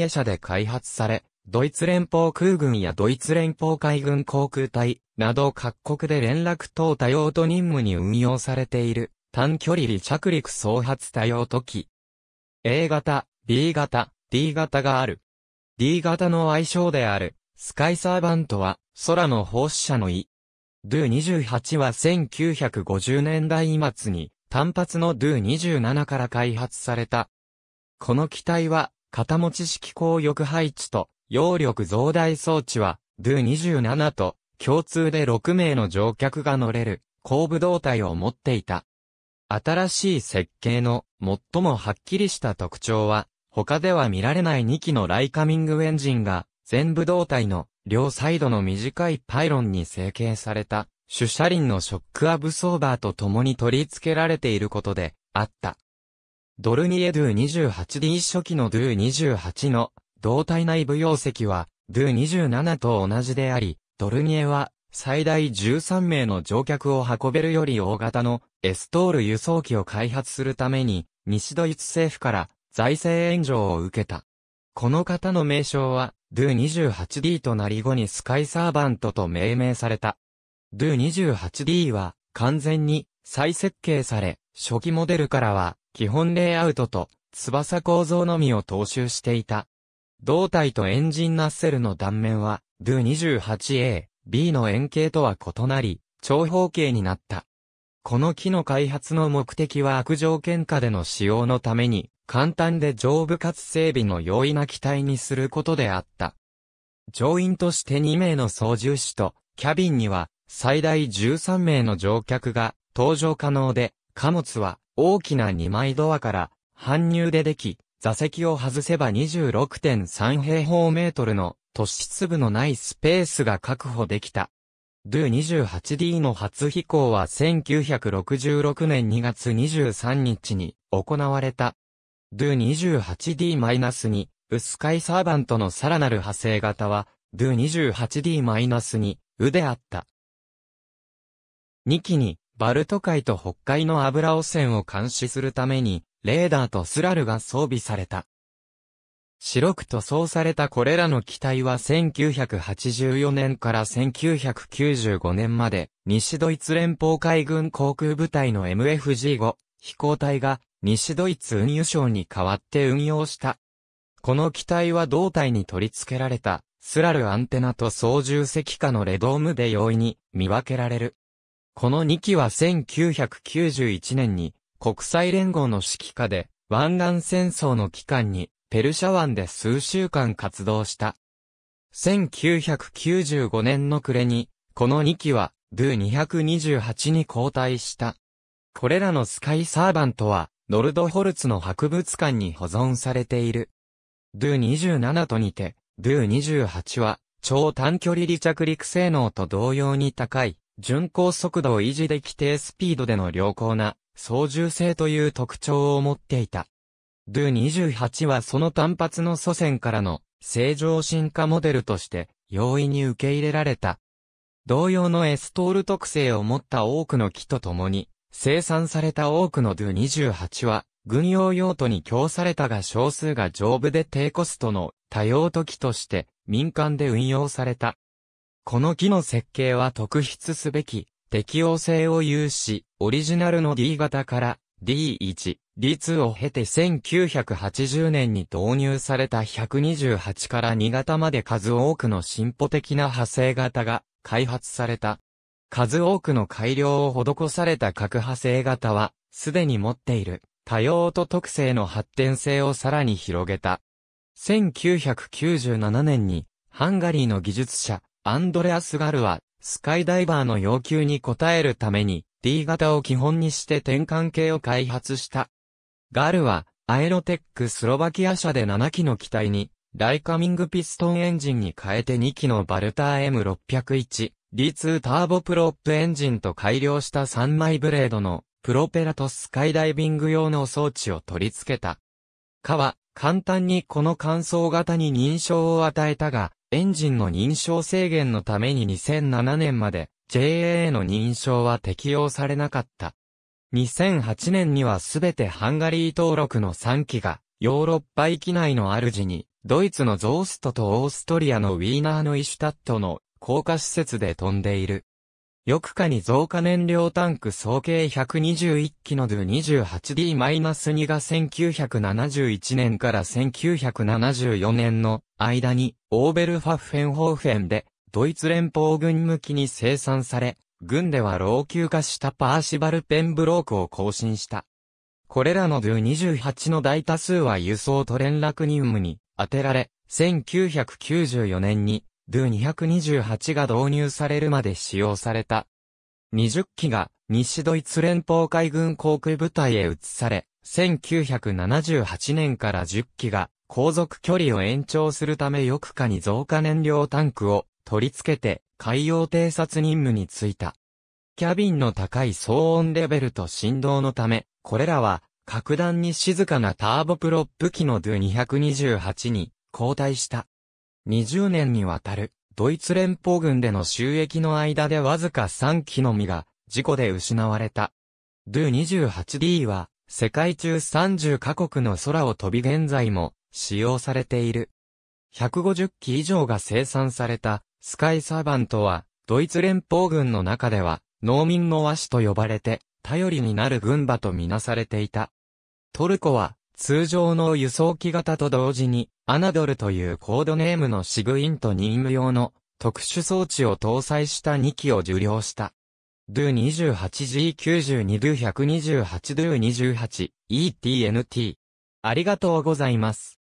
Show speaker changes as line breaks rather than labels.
営社で開発され、ドイツ連邦空軍やドイツ連邦海軍航空隊など各国で連絡等多用途任務に運用されている短距離離着陸総発多用途機。A 型、B 型、D 型がある。D 型の愛称である、スカイサーバントは空の放射者の意。DO28 は1950年代末に単発の DO27 から開発された。この機体は型持ち式高翼配置と、揚力増大装置は、DO27 と、共通で6名の乗客が乗れる、後部胴体を持っていた。新しい設計の、最もはっきりした特徴は、他では見られない2機のライカミングエンジンが、全部胴体の、両サイドの短いパイロンに成形された、主車輪のショックアブソーバーと共に取り付けられていることで、あった。ドルニエドゥ 28D 初期のドゥ28の胴体内部容積はドゥ27と同じであり、ドルニエは最大13名の乗客を運べるより大型のエストール輸送機を開発するために西ドイツ政府から財政援助を受けた。この方の名称は、DO28D となり後にスカイサーバントと命名された。DO28D は完全に再設計され、初期モデルからは基本レイアウトと翼構造のみを踏襲していた。胴体とエンジンナッセルの断面は、DU28A、B の円形とは異なり、長方形になった。この機の開発の目的は悪条件下での使用のために、簡単で丈夫かつ整備の容易な機体にすることであった。乗員として2名の操縦士と、キャビンには最大13名の乗客が搭乗可能で、貨物は大きな2枚ドアから搬入ででき、座席を外せば26.3平方メートルの突出部のないスペースが確保できた。Do28D の初飛行は1966年2月23日に行われた。Do28D-2 ウスカイサーバントのさらなる派生型は Do28D-2 ウであった。2機にバルト海と北海の油汚染を監視するために、レーダーとスラルが装備された。白く塗装されたこれらの機体は1984年から1995年まで、西ドイツ連邦海軍航空部隊の MFG5 飛行隊が西ドイツ運輸省に代わって運用した。この機体は胴体に取り付けられたスラルアンテナと操縦席下のレドームで容易に見分けられる。この2機は1991年に国際連合の指揮下で湾岸戦争の期間にペルシャ湾で数週間活動した。1995年の暮れに、この2機は、ドゥ228に交代した。これらのスカイサーバントは、ノルドホルツの博物館に保存されている。ドゥ27と似て、ドゥ28は、超短距離離着陸性能と同様に高い、巡航速度を維持できてスピードでの良好な操縦性という特徴を持っていた。Do28 はその単発の祖先からの正常進化モデルとして容易に受け入れられた。同様のエストール特性を持った多くの機と共に生産された多くの Do28 は軍用用途に供されたが少数が丈夫で低コストの多用途機として民間で運用された。この機の設計は特筆すべき、適応性を有し、オリジナルの D 型から D1、D2 を経て1980年に導入された128から2型まで数多くの進歩的な派生型が開発された。数多くの改良を施された核派生型は、すでに持っている多様と特性の発展性をさらに広げた。1997年に、ハンガリーの技術者、アンドレアス・ガルは、スカイダイバーの要求に応えるために、D 型を基本にして転換系を開発した。ガルは、アエロテックスロバキア社で7機の機体に、ライカミングピストンエンジンに変えて2機のバルター M601、D2 ターボプロップエンジンと改良した3枚ブレードの、プロペラとスカイダイビング用の装置を取り付けた。かは、簡単にこの乾燥型に認証を与えたが、エンジンの認証制限のために2007年まで JAA の認証は適用されなかった。2008年にはすべてハンガリー登録の3機がヨーロッパ域内の主にドイツのゾーストとオーストリアのウィーナーのイシュタットの高架施設で飛んでいる。翌下に増加燃料タンク総計121機の Do28D-2 が1971年から1974年の間にオーベルファッフェンホーフェンでドイツ連邦軍向きに生産され、軍では老朽化したパーシバルペンブロークを更新した。これらの Do28 の大多数は輸送と連絡任務に当てられ、1994年にドゥ2 2 8が導入されるまで使用された。20機が西ドイツ連邦海軍航空部隊へ移され、1978年から10機が航続距離を延長するためくかに増加燃料タンクを取り付けて海洋偵察任務に就いた。キャビンの高い騒音レベルと振動のため、これらは格段に静かなターボプロップ機のドゥ2 2 8に交代した。20年にわたる、ドイツ連邦軍での収益の間でわずか3機のみが、事故で失われた。Do28D は、世界中30カ国の空を飛び現在も、使用されている。150機以上が生産された、スカイサーバントは、ドイツ連邦軍の中では、農民の和紙と呼ばれて、頼りになる軍馬とみなされていた。トルコは、通常の輸送機型と同時に、アナドルというコードネームのシグインと任務用の特殊装置を搭載した2機を受領した。DO28G92 DO128 DO28 ETNT。ありがとうございます。